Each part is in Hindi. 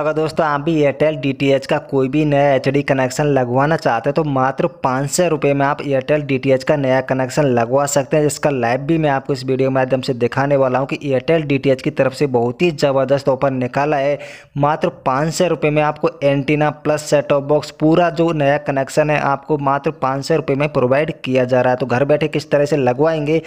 अगर दोस्तों आप भी एयरटेल डी का कोई भी नया एच कनेक्शन लगवाना चाहते हैं तो मात्र पाँच सौ रुपये में आप एयरटेल डी का नया कनेक्शन लगवा सकते हैं जिसका लाइव भी मैं आपको इस वीडियो के माध्यम से दिखाने वाला हूँ कि एयरटेल डी की तरफ से बहुत ही ज़बरदस्त ऑफर निकाला है मात्र पाँच सौ रुपये में आपको antenna plus set off box पूरा जो नया कनेक्शन है आपको मात्र पाँच सौ रुपये में प्रोवाइड किया जा रहा है तो घर बैठे किस तरह से लगवाएंगे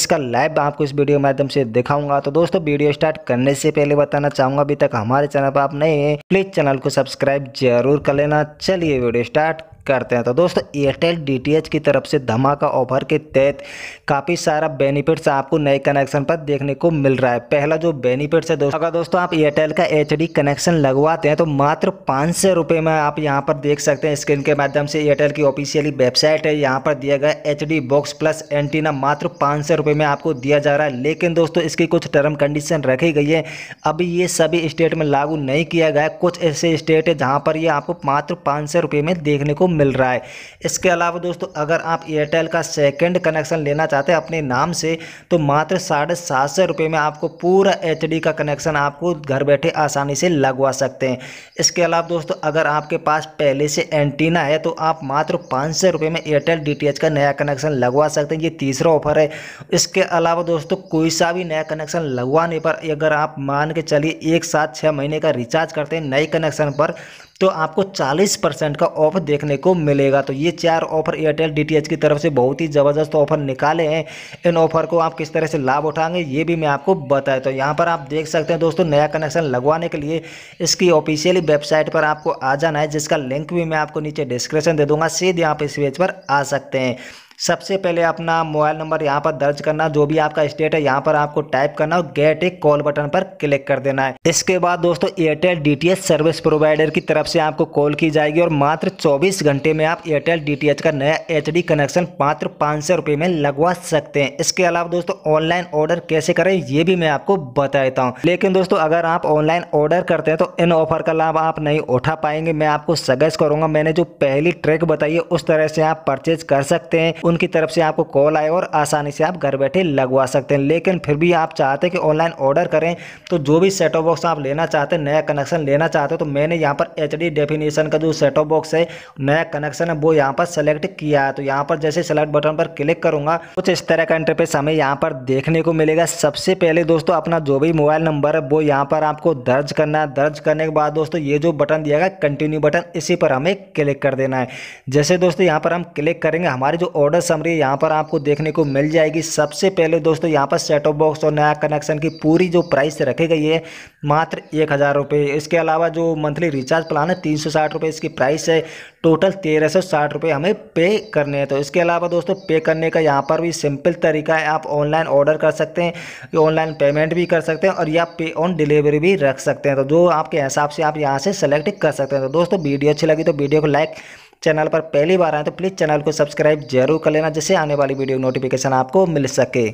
इसका लाइव आपको इस वीडियो के माध्यम से दिखाऊंगा तो दोस्तों वीडियो स्टार्ट करने से पहले बताना चाहूँगा अभी तक हमारे चैनल पर आप नहीं हैं प्लीज चैनल को सब्सक्राइब जरूर कर लेना चलिए वीडियो स्टार्ट करते हैं तो दोस्तों एयरटेल डी की तरफ से धमाका ऑफर के तहत काफ़ी सारा बेनिफिट्स आपको नए कनेक्शन पर देखने को मिल रहा है पहला जो बेनिफिट्स है दोस्तों अगर दोस्तों आप एयरटेल का एच कनेक्शन लगवाते हैं तो मात्र पाँच सौ में आप यहाँ पर देख सकते हैं स्क्रीन के माध्यम से एयरटेल की ऑफिशियली वेबसाइट है यहाँ पर दिया गया एच बॉक्स प्लस एंटीना मात्र पाँच सौ में आपको दिया जा रहा है लेकिन दोस्तों इसकी कुछ टर्म कंडीशन रखी गई है अभी ये सभी स्टेट में लागू नहीं किया गया कुछ ऐसे स्टेट है जहाँ पर ये आपको मात्र पाँच सौ में देखने को मिल रहा है इसके अलावा दोस्तों अगर आप एयरटेल का सेकेंड कनेक्शन लेना चाहते हैं अपने नाम से तो मात्र साढ़े सात सौ रुपये में आपको पूरा एच का कनेक्शन आपको घर बैठे आसानी से लगवा सकते हैं इसके अलावा दोस्तों अगर आपके पास पहले से एंटीना है तो आप मात्र पाँच सौ रुपये में एयरटेल डी का नया कनेक्शन लगवा सकते हैं ये तीसरा ऑफर है इसके अलावा दोस्तों कोई सा भी नया कनेक्शन लगवाने पर अगर आप मान के चलिए एक साथ छः महीने का रिचार्ज करते हैं नए कनेक्शन पर तो आपको 40 परसेंट का ऑफर देखने को मिलेगा तो ये चार ऑफर एयरटेल डीटीएच की तरफ से बहुत ही ज़बरदस्त ऑफर निकाले हैं इन ऑफर को आप किस तरह से लाभ उठाएंगे ये भी मैं आपको बताया तो यहाँ पर आप देख सकते हैं दोस्तों नया कनेक्शन लगवाने के लिए इसकी ऑफिशियली वेबसाइट पर आपको आ जाना है जिसका लिंक भी मैं आपको नीचे डिस्क्रिप्शन दे दूँगा सीधे आप इस पेज पर आ सकते हैं सबसे पहले अपना मोबाइल नंबर यहाँ पर दर्ज करना जो भी आपका स्टेट है यहाँ पर आपको टाइप करना और गेट एक कॉल बटन पर क्लिक कर देना है इसके बाद दोस्तों एयरटेल डी सर्विस प्रोवाइडर की तरफ से आपको कॉल की जाएगी और मात्र चौबीस घंटे में आप एयरटेल डी का नया एच कनेक्शन मात्र पाँच सौ में लगवा सकते हैं इसके अलावा दोस्तों ऑनलाइन ऑर्डर कैसे करें ये भी मैं आपको बता देता हूँ लेकिन दोस्तों अगर आप ऑनलाइन ऑर्डर करते हैं तो इन ऑफर का लाभ आप नहीं उठा पाएंगे मैं आपको सजेस्ट करूंगा मैंने जो पहली ट्रिक बताई है उस तरह से आप परचेज कर सकते हैं उनकी तरफ से आपको कॉल आए और आसानी से आप घर बैठे लगवा सकते हैं लेकिन फिर भी आप चाहते हैं कि ऑनलाइन ऑर्डर करें तो जो भी सेट ऑफ बॉक्स आप लेना चाहते हैं नया कनेक्शन लेना चाहते हो तो मैंने यहाँ पर एच डेफिनेशन का जो सेट ऑफ बॉक्स है नया कनेक्शन है वो यहाँ पर सेलेक्ट किया है तो यहाँ पर जैसे सेलेक्ट बटन पर क्लिक करूँगा कुछ इस तरह का इंटरपेस हमें यहाँ पर देखने को मिलेगा सबसे पहले दोस्तों अपना जो भी मोबाइल नंबर है वो यहाँ पर आपको दर्ज करना है दर्ज करने के बाद दोस्तों ये जो बटन दिया गया कंटिन्यू बटन इसी पर हमें क्लिक कर देना है जैसे दोस्तों यहाँ पर हम क्लिक करेंगे हमारे जो ऑर्डर सारे समरी यहाँ पर आपको देखने को मिल जाएगी सबसे पहले दोस्तों यहाँ पर सेटअप बॉक्स और नया कनेक्शन की पूरी जो प्राइस रखी गई है मात्र एक हज़ार रुपये इसके अलावा जो मंथली रिचार्ज प्लान है तीन सौ साठ रुपये इसकी प्राइस है टोटल तेरह सौ साठ रुपये हमें पे करने हैं तो इसके अलावा दोस्तों पे करने का यहाँ पर भी सिंपल तरीका है आप ऑनलाइन ऑर्डर कर सकते हैं ऑनलाइन पेमेंट भी कर सकते हैं और या पे ऑन डिलीवरी भी रख सकते हैं तो जो आपके हिसाब से आप यहाँ से सेलेक्ट कर सकते हैं तो दोस्तों वीडियो अच्छी लगी तो वीडियो को लाइक चैनल पर पहली बार आए तो प्लीज़ चैनल को सब्सक्राइब जरूर कर लेना जिससे आने वाली वीडियो नोटिफिकेशन आपको मिल सके